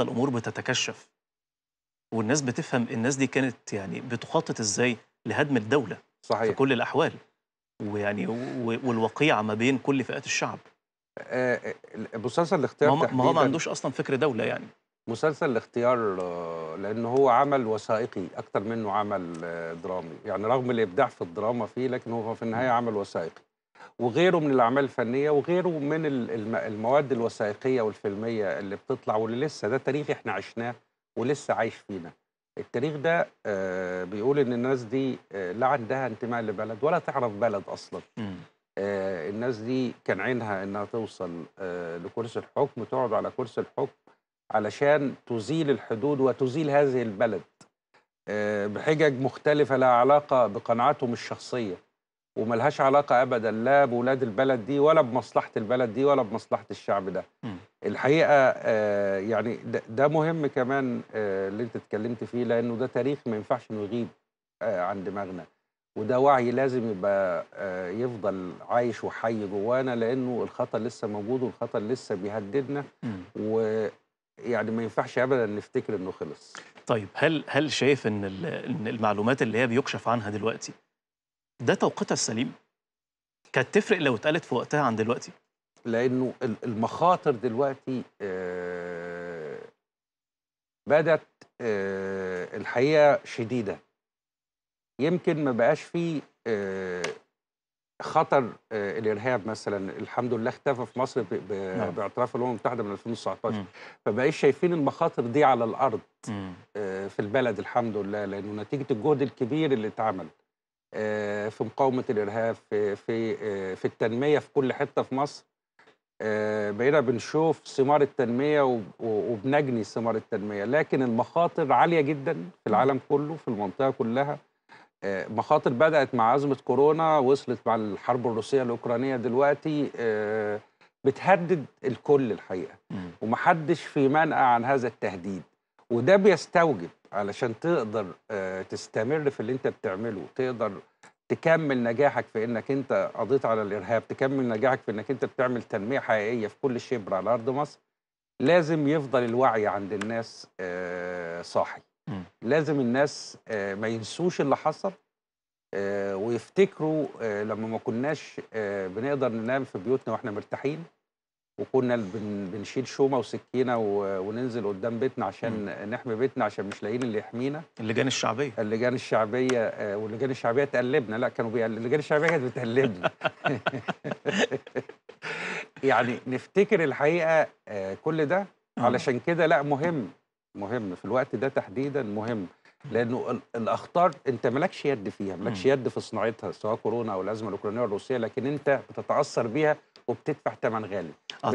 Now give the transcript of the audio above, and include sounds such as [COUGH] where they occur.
الامور بتتكشف والناس بتفهم الناس دي كانت يعني بتخطط ازاي لهدم الدوله صحيح. في كل الاحوال ويعني والوقيعه ما بين كل فئات الشعب آه, آه، مسلسل الاختيار ما, هو ما عندوش اصلا فكر دوله يعني مسلسل الاختيار آه، لان هو عمل وثائقي اكتر منه عمل آه، درامي يعني رغم الابداع في الدراما فيه لكن هو في النهايه عمل وثائقي وغيره من الأعمال الفنية وغيره من المواد الوثائقية والفيلمية اللي بتطلع واللي لسه ده تاريخ احنا عشناه ولسه عايش فينا التاريخ ده آه، بيقول ان الناس دي آه، لا عندها انتماء لبلد ولا تعرف بلد اصلا آه، الناس دي كان عينها انها توصل لكرسي الحكم تقعد على كرسي الحكم علشان تزيل الحدود وتزيل هذه البلد بحجج مختلفة لها علاقة بقناعاتهم الشخصية وملهاش علاقه ابدا لا بولاد البلد دي ولا بمصلحه البلد دي ولا بمصلحه الشعب ده م. الحقيقه آه يعني ده, ده مهم كمان آه اللي انت اتكلمت فيه لانه ده تاريخ ما ينفعش انه يغيب آه عن دماغنا وده وعي لازم يبقى آه يفضل عايش وحي جوانا لانه الخطأ لسه موجود والخطأ لسه بيهددنا ويعني ما ينفعش ابدا نفتكر انه خلص طيب هل هل شايف ان المعلومات اللي هي بيكشف عنها دلوقتي ده توقيتها السليم كانت تفرق لو اتقالت في وقتها عن دلوقتي لانه المخاطر دلوقتي آه بدت آه الحقيقه شديده يمكن ما بقاش في آه خطر آه، الارهاب مثلا الحمد لله اختفى في مصر نعم. باعتراف الامم المتحده من 2019 فبقاش شايفين المخاطر دي على الارض آه في البلد الحمد لله لانه نتيجه الجهد الكبير اللي اتعمل آه، في مقاومه الارهاب في في آه، في التنميه في كل حته في مصر آه، بقينا بنشوف ثمار التنميه وبنجني ثمار التنميه لكن المخاطر عاليه جدا في العالم كله في المنطقه كلها مخاطر بدات مع ازمه كورونا وصلت مع الحرب الروسيه الاوكرانيه دلوقتي بتهدد الكل الحقيقه ومحدش في منأى عن هذا التهديد وده بيستوجب علشان تقدر آه، تستمر في اللي انت بتعمله تقدر تكمل نجاحك في انك انت قضيت على الارهاب تكمل نجاحك في انك انت بتعمل تنميه حقيقيه في كل شبر على ارض مصر لازم يفضل الوعي عند الناس آه، صاحي لازم الناس آه، ما ينسوش اللي حصل ويفتكروا لما ما كناش بنقدر ننام في بيوتنا واحنا مرتاحين وكنا بنشيل شومه وسكينه وننزل قدام بيتنا عشان نحمي بيتنا عشان مش لاقيين اللي يحمينا اللجان الشعبيه اللجان الشعبيه آه، واللجان الشعبيه تقلبنا لا كانوا بيقل... اللجان الشعبيه كانت بتقلبنا [LAUGHS] يعني نفتكر الحقيقه آه، كل ده آه. علشان كده لا مهم مهم في الوقت ده تحديدا مهم لانه الاخطار انت مالكش يد فيها مالكش يد في صناعتها سواء كورونا او الازمه الاوكرانيه والروسيه لكن انت بتتاثر بيها وبتدفع ثمن غالي آه،